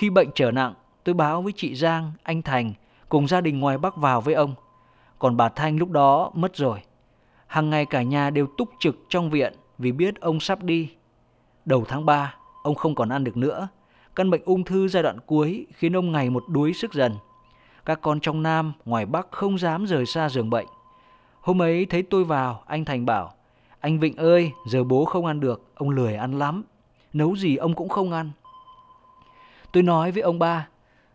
Khi bệnh trở nặng, tôi báo với chị Giang, anh Thành cùng gia đình ngoài Bắc vào với ông. Còn bà Thanh lúc đó mất rồi. Hàng ngày cả nhà đều túc trực trong viện vì biết ông sắp đi. Đầu tháng 3, ông không còn ăn được nữa. Căn bệnh ung thư giai đoạn cuối khiến ông ngày một đuối sức dần. Các con trong Nam, ngoài Bắc không dám rời xa giường bệnh. Hôm ấy thấy tôi vào, anh Thành bảo, anh Vịnh ơi, giờ bố không ăn được, ông lười ăn lắm. Nấu gì ông cũng không ăn. Tôi nói với ông ba,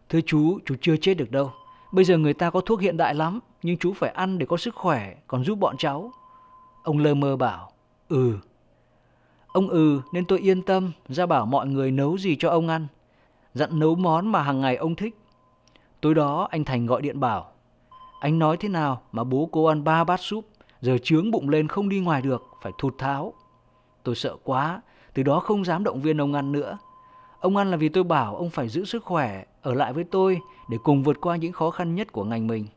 thưa chú, chú chưa chết được đâu. Bây giờ người ta có thuốc hiện đại lắm, nhưng chú phải ăn để có sức khỏe, còn giúp bọn cháu. Ông lơ mơ bảo, ừ. Ông ừ nên tôi yên tâm, ra bảo mọi người nấu gì cho ông ăn. Dặn nấu món mà hàng ngày ông thích. Tối đó anh Thành gọi điện bảo, anh nói thế nào mà bố cô ăn ba bát súp, giờ trướng bụng lên không đi ngoài được, phải thụt tháo. Tôi sợ quá, từ đó không dám động viên ông ăn nữa. Ông ăn là vì tôi bảo ông phải giữ sức khỏe, ở lại với tôi để cùng vượt qua những khó khăn nhất của ngành mình.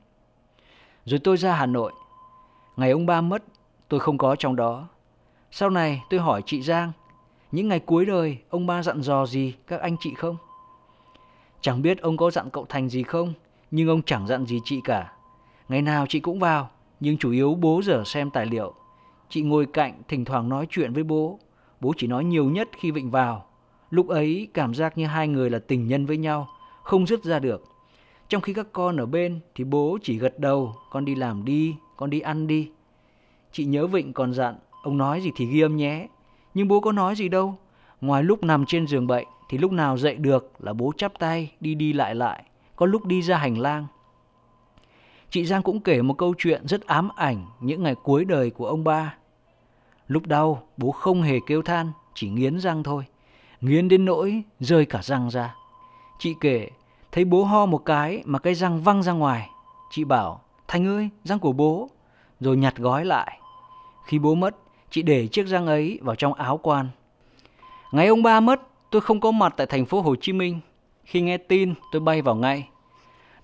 Rồi tôi ra Hà Nội. Ngày ông ba mất, tôi không có trong đó. Sau này tôi hỏi chị Giang, những ngày cuối đời ông ba dặn dò gì các anh chị không? Chẳng biết ông có dặn cậu Thành gì không, nhưng ông chẳng dặn gì chị cả. Ngày nào chị cũng vào, nhưng chủ yếu bố giờ xem tài liệu. Chị ngồi cạnh thỉnh thoảng nói chuyện với bố. Bố chỉ nói nhiều nhất khi Vịnh vào Lúc ấy cảm giác như hai người là tình nhân với nhau, không dứt ra được. Trong khi các con ở bên thì bố chỉ gật đầu, con đi làm đi, con đi ăn đi. Chị nhớ Vịnh còn dặn, ông nói gì thì ghi âm nhé. Nhưng bố có nói gì đâu, ngoài lúc nằm trên giường bệnh thì lúc nào dậy được là bố chắp tay đi đi lại lại, có lúc đi ra hành lang. Chị Giang cũng kể một câu chuyện rất ám ảnh những ngày cuối đời của ông ba. Lúc đau, bố không hề kêu than, chỉ nghiến răng thôi nghiến đến nỗi rơi cả răng ra. Chị kể, thấy bố ho một cái mà cái răng văng ra ngoài. Chị bảo, thanh ơi, răng của bố. Rồi nhặt gói lại. Khi bố mất, chị để chiếc răng ấy vào trong áo quan. Ngày ông ba mất, tôi không có mặt tại thành phố Hồ Chí Minh. Khi nghe tin, tôi bay vào ngay.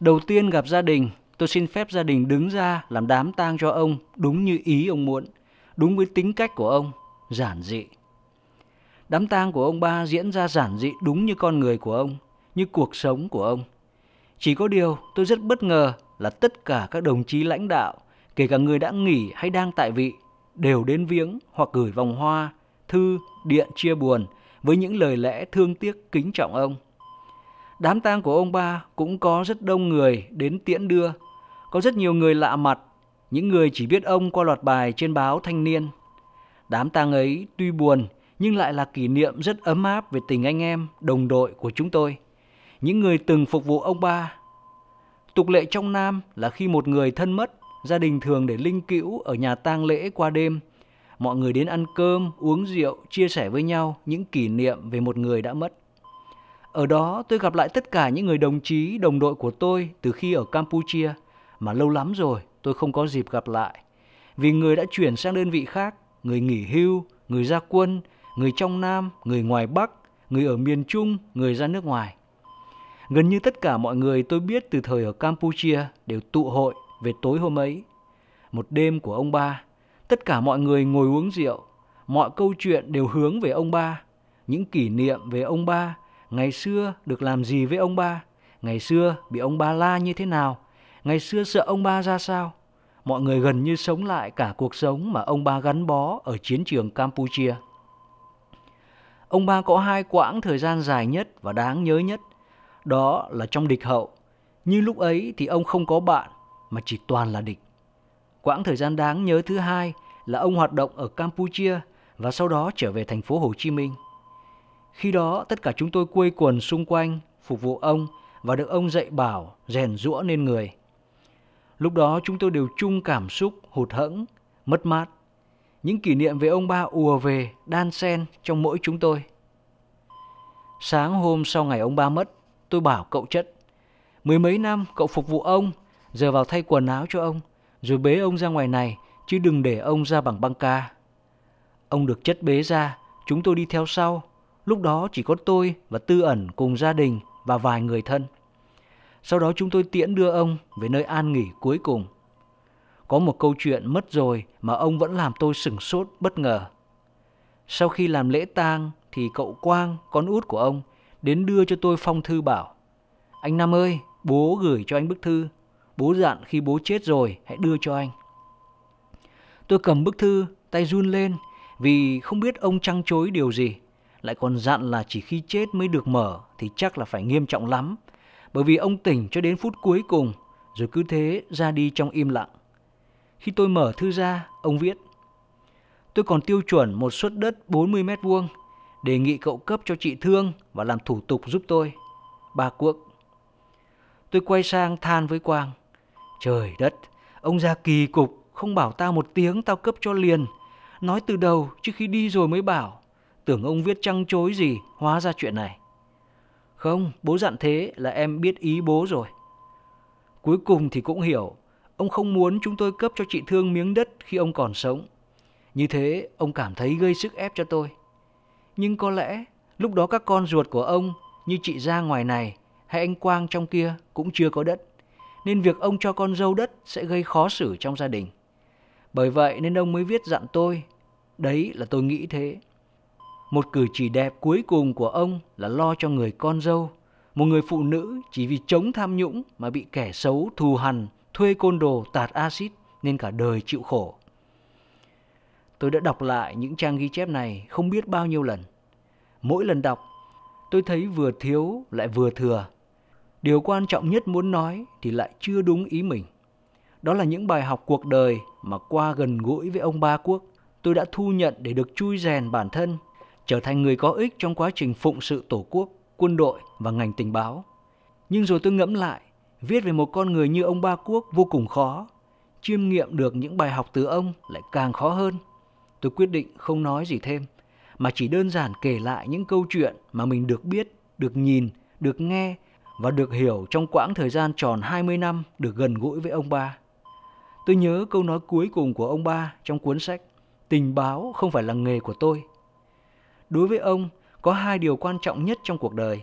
Đầu tiên gặp gia đình, tôi xin phép gia đình đứng ra làm đám tang cho ông đúng như ý ông muốn, đúng với tính cách của ông, giản dị. Đám tang của ông ba diễn ra giản dị đúng như con người của ông, như cuộc sống của ông. Chỉ có điều tôi rất bất ngờ là tất cả các đồng chí lãnh đạo, kể cả người đã nghỉ hay đang tại vị, đều đến viếng hoặc gửi vòng hoa, thư, điện chia buồn với những lời lẽ thương tiếc kính trọng ông. Đám tang của ông ba cũng có rất đông người đến tiễn đưa, có rất nhiều người lạ mặt, những người chỉ biết ông qua loạt bài trên báo Thanh Niên. Đám tang ấy tuy buồn nhưng lại là kỷ niệm rất ấm áp về tình anh em, đồng đội của chúng tôi, những người từng phục vụ ông ba. Tục lệ trong Nam là khi một người thân mất, gia đình thường để linh cữu ở nhà tang lễ qua đêm. Mọi người đến ăn cơm, uống rượu, chia sẻ với nhau những kỷ niệm về một người đã mất. Ở đó tôi gặp lại tất cả những người đồng chí, đồng đội của tôi từ khi ở Campuchia mà lâu lắm rồi tôi không có dịp gặp lại. Vì người đã chuyển sang đơn vị khác, người nghỉ hưu, người ra quân, người trong Nam, người ngoài Bắc, người ở miền Trung, người ra nước ngoài. Gần như tất cả mọi người tôi biết từ thời ở Campuchia đều tụ hội về tối hôm ấy. Một đêm của ông ba, tất cả mọi người ngồi uống rượu, mọi câu chuyện đều hướng về ông ba, những kỷ niệm về ông ba, ngày xưa được làm gì với ông ba, ngày xưa bị ông ba la như thế nào, ngày xưa sợ ông ba ra sao. Mọi người gần như sống lại cả cuộc sống mà ông ba gắn bó ở chiến trường Campuchia ông ba có hai quãng thời gian dài nhất và đáng nhớ nhất, đó là trong địch hậu. Như lúc ấy thì ông không có bạn mà chỉ toàn là địch. Quãng thời gian đáng nhớ thứ hai là ông hoạt động ở Campuchia và sau đó trở về thành phố Hồ Chí Minh. Khi đó tất cả chúng tôi quây quần xung quanh phục vụ ông và được ông dạy bảo, rèn rũa nên người. Lúc đó chúng tôi đều chung cảm xúc hụt hẫng, mất mát. Những kỷ niệm về ông ba ùa về, đan xen trong mỗi chúng tôi. Sáng hôm sau ngày ông ba mất, tôi bảo cậu chất. Mười mấy năm cậu phục vụ ông, giờ vào thay quần áo cho ông, rồi bế ông ra ngoài này, chứ đừng để ông ra bằng băng ca. Ông được chất bế ra, chúng tôi đi theo sau. Lúc đó chỉ có tôi và tư ẩn cùng gia đình và vài người thân. Sau đó chúng tôi tiễn đưa ông về nơi an nghỉ cuối cùng có một câu chuyện mất rồi mà ông vẫn làm tôi sửng sốt bất ngờ. Sau khi làm lễ tang thì cậu Quang, con út của ông, đến đưa cho tôi phong thư bảo. Anh Nam ơi, bố gửi cho anh bức thư. Bố dặn khi bố chết rồi hãy đưa cho anh. Tôi cầm bức thư, tay run lên vì không biết ông trăng chối điều gì. Lại còn dặn là chỉ khi chết mới được mở thì chắc là phải nghiêm trọng lắm. Bởi vì ông tỉnh cho đến phút cuối cùng rồi cứ thế ra đi trong im lặng. Khi tôi mở thư ra, ông viết Tôi còn tiêu chuẩn một suất đất 40 mét vuông đề nghị cậu cấp cho chị Thương và làm thủ tục giúp tôi. Bà Quốc. Tôi quay sang than với Quang. Trời đất, ông ra kỳ cục, không bảo tao một tiếng tao cấp cho liền. Nói từ đầu chứ khi đi rồi mới bảo. Tưởng ông viết trăng chối gì, hóa ra chuyện này. Không, bố dặn thế là em biết ý bố rồi. Cuối cùng thì cũng hiểu, ông không muốn chúng tôi cấp cho chị Thương miếng đất khi ông còn sống. Như thế, ông cảm thấy gây sức ép cho tôi. Nhưng có lẽ lúc đó các con ruột của ông như chị ra ngoài này hay anh Quang trong kia cũng chưa có đất. Nên việc ông cho con dâu đất sẽ gây khó xử trong gia đình. Bởi vậy nên ông mới viết dặn tôi. Đấy là tôi nghĩ thế. Một cử chỉ đẹp cuối cùng của ông là lo cho người con dâu. Một người phụ nữ chỉ vì chống tham nhũng mà bị kẻ xấu thù hằn thuê côn đồ tạt axit nên cả đời chịu khổ. Tôi đã đọc lại những trang ghi chép này không biết bao nhiêu lần. Mỗi lần đọc, tôi thấy vừa thiếu lại vừa thừa. Điều quan trọng nhất muốn nói thì lại chưa đúng ý mình. Đó là những bài học cuộc đời mà qua gần gũi với ông Ba Quốc, tôi đã thu nhận để được chui rèn bản thân, trở thành người có ích trong quá trình phụng sự Tổ quốc, quân đội và ngành tình báo. Nhưng rồi tôi ngẫm lại, Viết về một con người như ông Ba Quốc vô cùng khó, chiêm nghiệm được những bài học từ ông lại càng khó hơn. Tôi quyết định không nói gì thêm, mà chỉ đơn giản kể lại những câu chuyện mà mình được biết, được nhìn, được nghe và được hiểu trong quãng thời gian tròn 20 năm được gần gũi với ông Ba. Tôi nhớ câu nói cuối cùng của ông Ba trong cuốn sách Tình báo không phải là nghề của tôi. Đối với ông, có hai điều quan trọng nhất trong cuộc đời,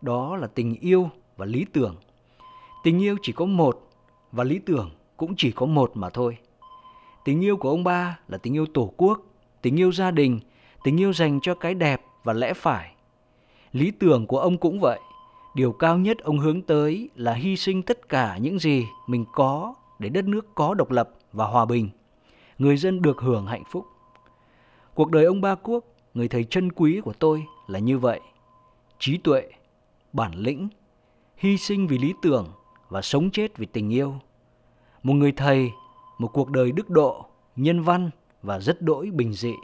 đó là tình yêu và lý tưởng. Tình yêu chỉ có một và lý tưởng cũng chỉ có một mà thôi. Tình yêu của ông ba là tình yêu tổ quốc, tình yêu gia đình, tình yêu dành cho cái đẹp và lẽ phải. Lý tưởng của ông cũng vậy. Điều cao nhất ông hướng tới là hy sinh tất cả những gì mình có để đất nước có độc lập và hòa bình. Người dân được hưởng hạnh phúc. Cuộc đời ông Ba Quốc, người thầy chân quý của tôi là như vậy. Trí tuệ, bản lĩnh, hy sinh vì lý tưởng và sống chết vì tình yêu. Một người thầy, một cuộc đời đức độ, nhân văn và rất đỗi bình dị.